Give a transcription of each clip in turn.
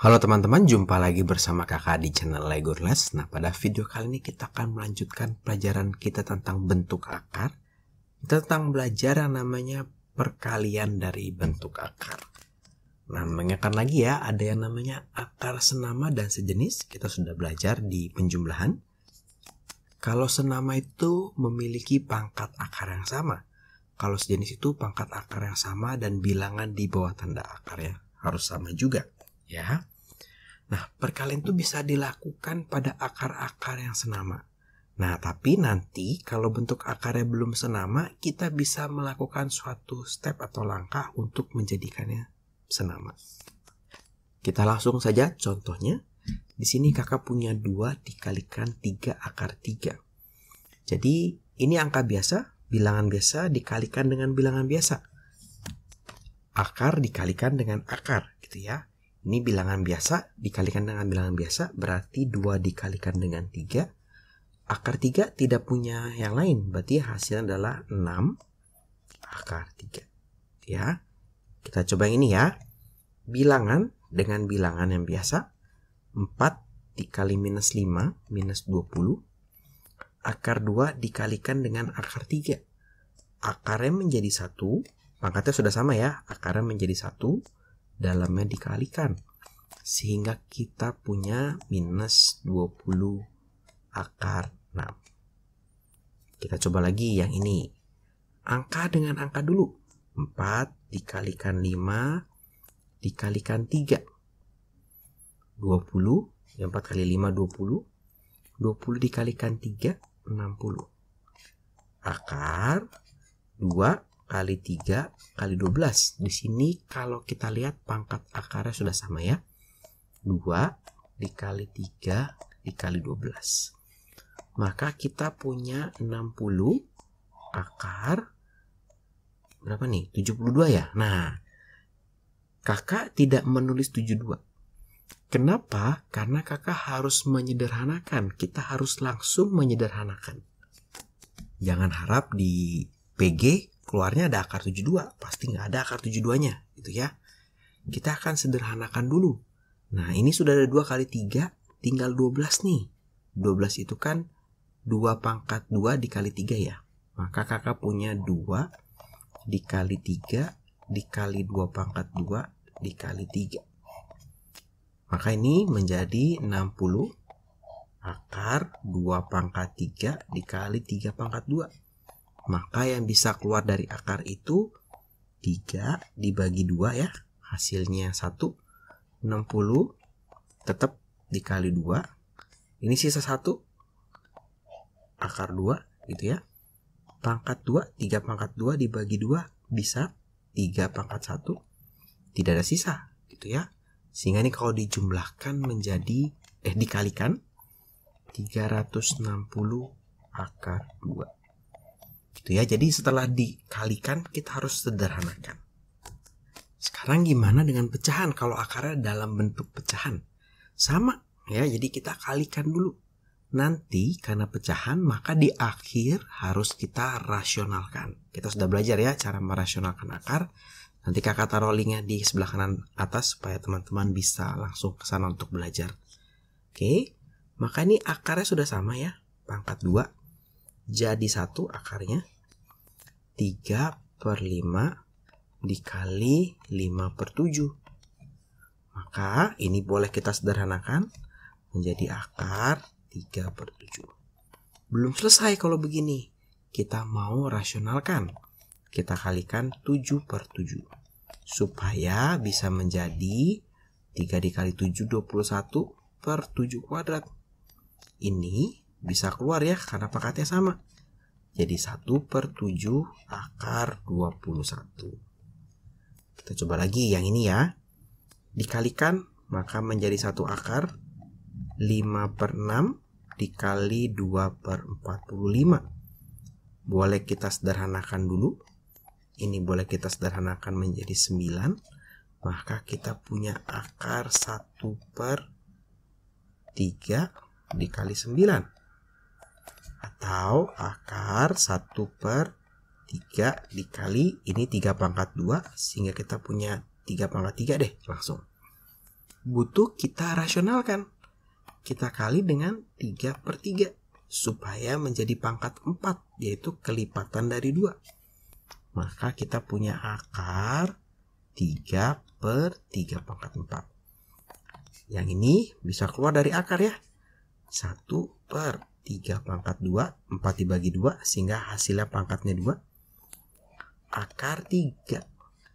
Halo teman-teman, jumpa lagi bersama kakak di channel Lego Les. Nah, pada video kali ini kita akan melanjutkan pelajaran kita tentang bentuk akar, tentang belajar yang namanya perkalian dari bentuk akar. Nah, mengingatkan lagi ya, ada yang namanya akar senama dan sejenis, kita sudah belajar di penjumlahan. Kalau senama itu memiliki pangkat akar yang sama. Kalau sejenis itu pangkat akar yang sama dan bilangan di bawah tanda akar ya, harus sama juga. Ya, Nah, perkalian itu bisa dilakukan pada akar-akar yang senama. Nah, tapi nanti kalau bentuk akarnya belum senama, kita bisa melakukan suatu step atau langkah untuk menjadikannya senama. Kita langsung saja contohnya. Di sini kakak punya 2 dikalikan 3 akar 3. Jadi ini angka biasa, bilangan biasa dikalikan dengan bilangan biasa. Akar dikalikan dengan akar gitu ya. Ini bilangan biasa dikalikan dengan bilangan biasa berarti 2 dikalikan dengan 3. Akar 3 tidak punya yang lain. Berarti hasilnya adalah 6 akar 3. Ya. Kita coba yang ini ya. Bilangan dengan bilangan yang biasa. 4 dikali minus 5 minus 20. Akar 2 dikalikan dengan akar 3. Akarnya menjadi 1. Pangkatnya sudah sama ya. Akarnya menjadi 1 dalamnya dikalikan sehingga kita punya minus 20 akar 6 kita coba lagi yang ini angka dengan angka dulu 4 dikalikan 5 dikalikan 3 20 yang 4 kali 5 20 20 dikalikan 3 60 akar 2 kali 3 kali 12. Di sini kalau kita lihat pangkat akarnya sudah sama ya. 2 dikali 3 dikali 12. Maka kita punya 60 akar berapa nih? 72 ya. Nah, kakak tidak menulis 72. Kenapa? Karena kakak harus menyederhanakan. Kita harus langsung menyederhanakan. Jangan harap di PG keluarnya ada akar 72, pasti nggak ada akar 72-nya, gitu ya. Kita akan sederhanakan dulu. Nah, ini sudah ada 2 kali 3, tinggal 12 nih. 12 itu kan 2 pangkat 2 dikali 3 ya. Maka kakak punya 2 dikali 3 dikali 2 pangkat 2 dikali 3. Maka ini menjadi 60 akar 2 pangkat 3 dikali 3 pangkat 2. Maka yang bisa keluar dari akar itu 3 dibagi 2 ya. Hasilnya 1. 60 tetap dikali 2. Ini sisa 1. Akar 2 gitu ya. Pangkat 2, 3 pangkat 2 dibagi 2 bisa 3 pangkat 1 tidak ada sisa gitu ya sehingga ini kalau dijumlahkan menjadi eh dikalikan 360 akar 2 gitu ya jadi setelah dikalikan kita harus sederhanakan sekarang gimana dengan pecahan kalau akarnya dalam bentuk pecahan sama ya jadi kita kalikan dulu nanti karena pecahan maka di akhir harus kita rasionalkan kita sudah belajar ya cara merasionalkan akar nanti kakak taruh linknya di sebelah kanan atas supaya teman-teman bisa langsung ke sana untuk belajar oke maka ini akarnya sudah sama ya pangkat 2 jadi satu akarnya 3 per 5 dikali 5 per 7 maka ini boleh kita sederhanakan menjadi akar 3 per 7 belum selesai kalau begini kita mau rasionalkan kita kalikan 7 per 7 supaya bisa menjadi 3 dikali 7 21 per 7 kuadrat ini bisa keluar ya karena pangkatnya sama. Jadi 1 per 7 akar 21. Kita coba lagi yang ini ya. Dikalikan maka menjadi 1 akar 5 per 6 dikali 2 per 45. Boleh kita sederhanakan dulu. Ini boleh kita sederhanakan menjadi 9. Maka kita punya akar 1 per 3 dikali 9 atau akar 1 per 3 dikali ini 3 pangkat 2 sehingga kita punya 3 pangkat 3 deh langsung. Butuh kita rasionalkan. Kita kali dengan 3 per 3 supaya menjadi pangkat 4 yaitu kelipatan dari 2. Maka kita punya akar 3 per 3 pangkat 4. Yang ini bisa keluar dari akar ya. 1 per 3 pangkat 2, 4 dibagi 2 sehingga hasilnya pangkatnya 2. Akar 3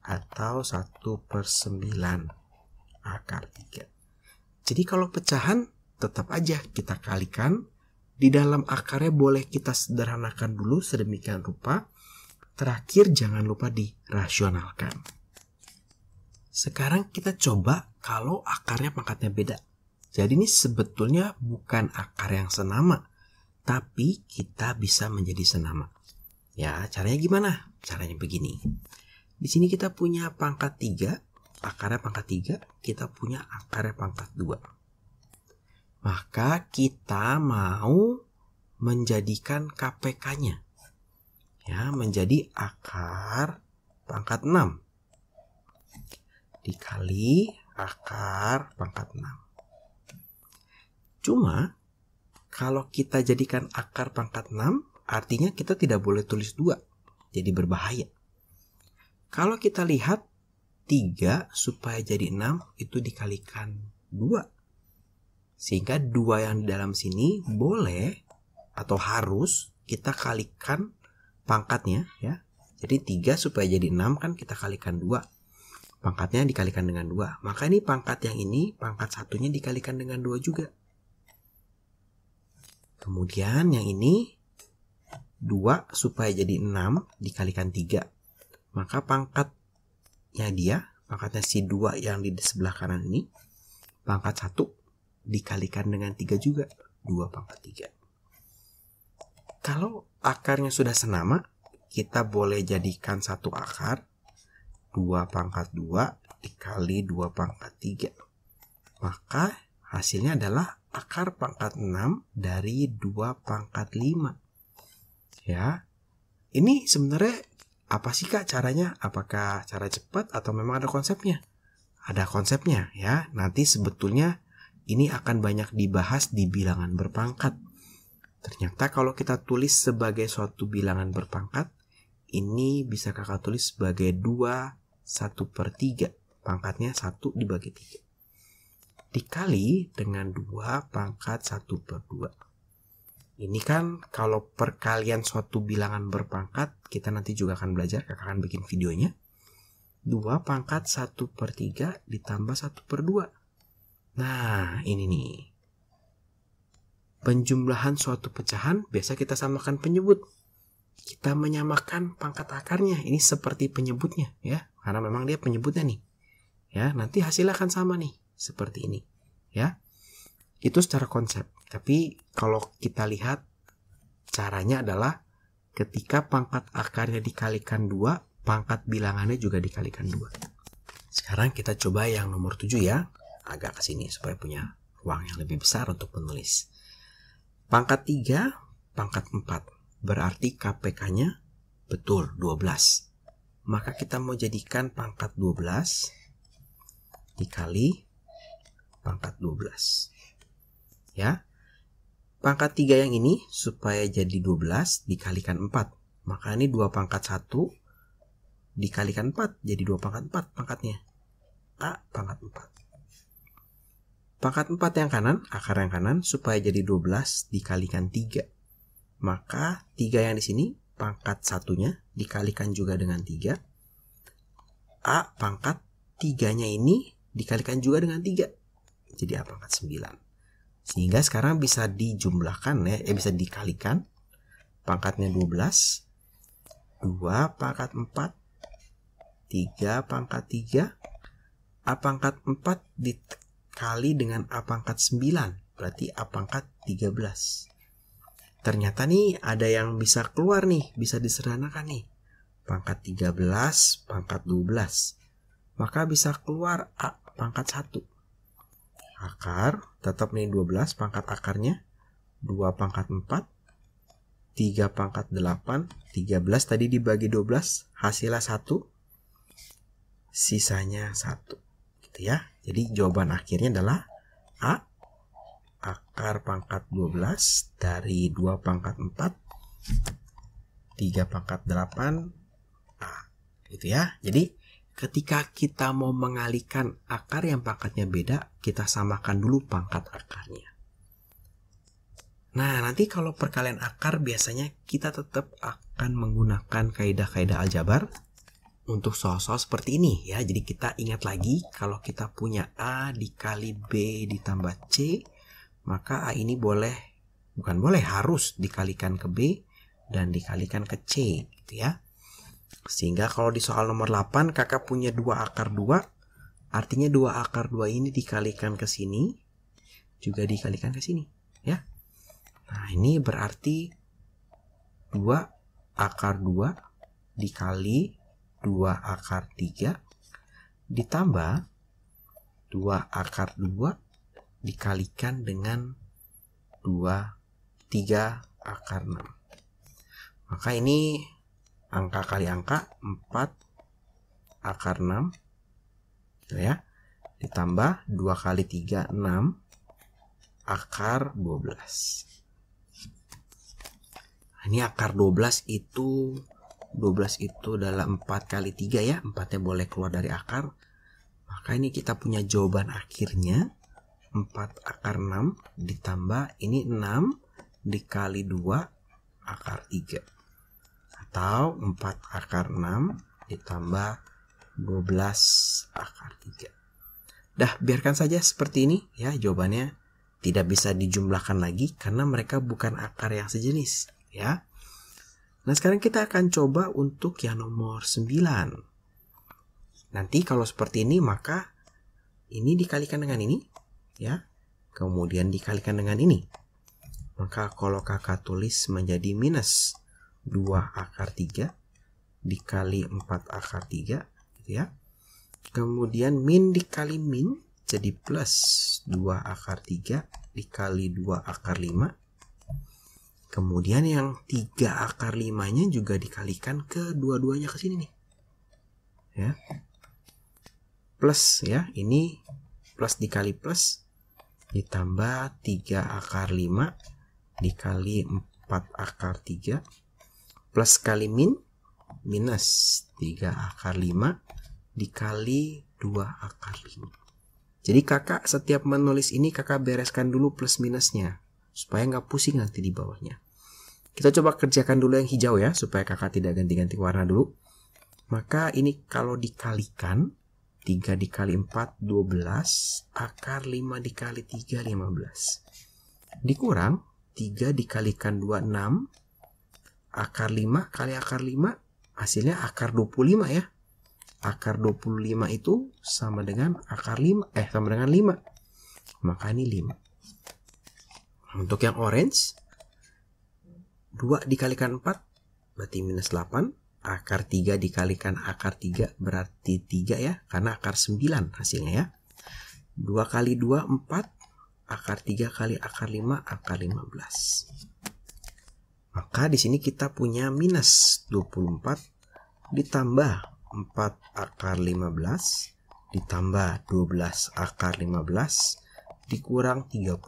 atau 1 per 9 akar 3. Jadi kalau pecahan tetap aja kita kalikan. Di dalam akarnya boleh kita sederhanakan dulu sedemikian rupa. Terakhir jangan lupa dirasionalkan. Sekarang kita coba kalau akarnya pangkatnya beda. Jadi ini sebetulnya bukan akar yang senama, tapi kita bisa menjadi senama. Ya, caranya gimana? Caranya begini. Di sini kita punya pangkat 3, akarnya pangkat 3, kita punya akarnya pangkat 2. Maka kita mau menjadikan KPK-nya ya menjadi akar pangkat 6 dikali akar pangkat 6. Cuma kalau kita jadikan akar pangkat 6, artinya kita tidak boleh tulis 2. Jadi berbahaya. Kalau kita lihat 3 supaya jadi 6 itu dikalikan 2. Sehingga 2 yang di dalam sini boleh atau harus kita kalikan pangkatnya ya. Jadi 3 supaya jadi 6 kan kita kalikan 2. Pangkatnya dikalikan dengan 2. Maka ini pangkat yang ini, pangkat satunya dikalikan dengan 2 juga. Kemudian yang ini 2 supaya jadi 6 dikalikan 3. Maka pangkatnya dia, pangkatnya si 2 yang di sebelah kanan ini, pangkat 1 dikalikan dengan 3 juga. 2 pangkat 3. Kalau akarnya sudah senama, kita boleh jadikan satu akar 2 pangkat 2 dikali 2 pangkat 3. Maka hasilnya adalah akar pangkat 6 dari 2 pangkat 5. Ya. Ini sebenarnya apa sih Kak caranya? Apakah cara cepat atau memang ada konsepnya? Ada konsepnya ya. Nanti sebetulnya ini akan banyak dibahas di bilangan berpangkat. Ternyata kalau kita tulis sebagai suatu bilangan berpangkat, ini bisa kakak tulis sebagai 2 1 per 3. Pangkatnya 1 dibagi 3 dikali dengan 2 pangkat 1 per 2. Ini kan kalau perkalian suatu bilangan berpangkat, kita nanti juga akan belajar, kakak akan bikin videonya. 2 pangkat 1 per 3 ditambah 1 per 2. Nah, ini nih. Penjumlahan suatu pecahan biasa kita samakan penyebut kita menyamakan pangkat akarnya ini seperti penyebutnya ya karena memang dia penyebutnya nih ya nanti hasilnya akan sama nih seperti ini ya itu secara konsep tapi kalau kita lihat caranya adalah ketika pangkat akarnya dikalikan dua pangkat bilangannya juga dikalikan dua sekarang kita coba yang nomor 7 ya agak ke sini supaya punya ruang yang lebih besar untuk menulis pangkat 3 pangkat 4 berarti KPK-nya betul 12 maka kita mau jadikan pangkat 12 dikali pangkat 12. Ya. Pangkat 3 yang ini supaya jadi 12 dikalikan 4. Maka ini 2 pangkat 1 dikalikan 4 jadi 2 pangkat 4 pangkatnya. A pangkat 4. Pangkat 4 yang kanan, akar yang kanan supaya jadi 12 dikalikan 3. Maka 3 yang di sini pangkat satunya dikalikan juga dengan 3. A pangkat 3-nya ini dikalikan juga dengan 3 jadi A pangkat 9 sehingga sekarang bisa dijumlahkan ya, eh, bisa dikalikan pangkatnya 12 2 pangkat 4 3 pangkat 3 A pangkat 4 dikali dengan A pangkat 9 berarti A pangkat 13 ternyata nih ada yang bisa keluar nih bisa diserahkan nih pangkat 13 pangkat 12 maka bisa keluar A pangkat 1 akar, tetap nih 12 pangkat akarnya. 2 pangkat 4, 3 pangkat 8, 13 tadi dibagi 12, hasilnya 1, sisanya 1. Gitu ya. Jadi jawaban akhirnya adalah A akar pangkat 12 dari 2 pangkat 4, 3 pangkat 8, A. Gitu ya. Jadi ketika kita mau mengalihkan akar yang pangkatnya beda, kita samakan dulu pangkat akarnya. Nah, nanti kalau perkalian akar biasanya kita tetap akan menggunakan kaidah-kaidah aljabar untuk soal-soal seperti ini ya. Jadi kita ingat lagi kalau kita punya A dikali B ditambah C, maka A ini boleh bukan boleh harus dikalikan ke B dan dikalikan ke C gitu ya. Sehingga kalau di soal nomor 8 kakak punya 2 akar 2, artinya 2 akar 2 ini dikalikan ke sini, juga dikalikan ke sini. ya. Nah ini berarti 2 akar 2 dikali 2 akar 3 ditambah 2 akar 2 dikalikan dengan 2 3 akar 6. Maka ini angka kali angka 4 akar 6 gitu ya ditambah 2 kali 3 6 akar 12 nah, ini akar 12 itu 12 itu adalah 4 kali 3 ya 4 nya boleh keluar dari akar maka ini kita punya jawaban akhirnya 4 akar 6 ditambah ini 6 dikali 2 akar 3 atau 4 akar 6 ditambah 12 akar 3. Dah, biarkan saja seperti ini ya jawabannya. Tidak bisa dijumlahkan lagi karena mereka bukan akar yang sejenis ya. Nah, sekarang kita akan coba untuk yang nomor 9. Nanti kalau seperti ini maka ini dikalikan dengan ini ya. Kemudian dikalikan dengan ini. Maka kalau kakak tulis menjadi minus 2 akar 3 dikali 4 akar 3 gitu ya. Kemudian min dikali min jadi plus 2 akar 3 dikali 2 akar 5. Kemudian yang 3 akar 5-nya juga dikalikan ke dua-duanya ke sini nih. Ya. Plus ya, ini plus dikali plus ditambah 3 akar 5 dikali 4 akar 3 plus kali min minus 3 akar 5 dikali 2 akar 5. Jadi kakak setiap menulis ini kakak bereskan dulu plus minusnya. Supaya nggak pusing nanti di bawahnya. Kita coba kerjakan dulu yang hijau ya. Supaya kakak tidak ganti-ganti warna dulu. Maka ini kalau dikalikan. 3 dikali 4, 12. Akar 5 dikali 3, 15. Dikurang. 3 dikalikan 2, 6 akar 5 kali akar 5 hasilnya akar 25 ya. Akar 25 itu sama dengan akar 5 eh sama dengan 5. Maka ini 5. Untuk yang orange 2 dikalikan 4 berarti minus 8. Akar 3 dikalikan akar 3 berarti 3 ya. Karena akar 9 hasilnya ya. 2 kali 2 4. Akar 3 kali akar 5 akar 15. Maka di sini kita punya minus 24 ditambah 4 akar 15 ditambah 12 akar 15 dikurang 30.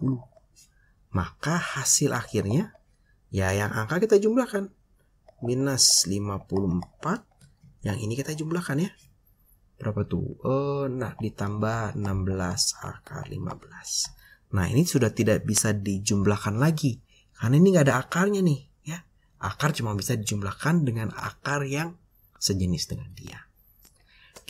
Maka hasil akhirnya ya yang angka kita jumlahkan. Minus 54 yang ini kita jumlahkan ya. Berapa tuh? Eh, nah ditambah 16 akar 15. Nah ini sudah tidak bisa dijumlahkan lagi. Karena ini nggak ada akarnya nih Akar cuma bisa dijumlahkan dengan akar yang sejenis dengan dia.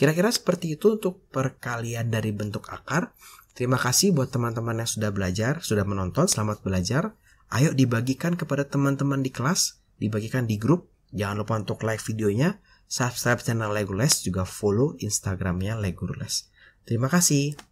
Kira-kira seperti itu untuk perkalian dari bentuk akar. Terima kasih buat teman-teman yang sudah belajar, sudah menonton, selamat belajar. Ayo dibagikan kepada teman-teman di kelas, dibagikan di grup. Jangan lupa untuk like videonya, subscribe channel Legoless, juga follow Instagramnya Legoless. Terima kasih.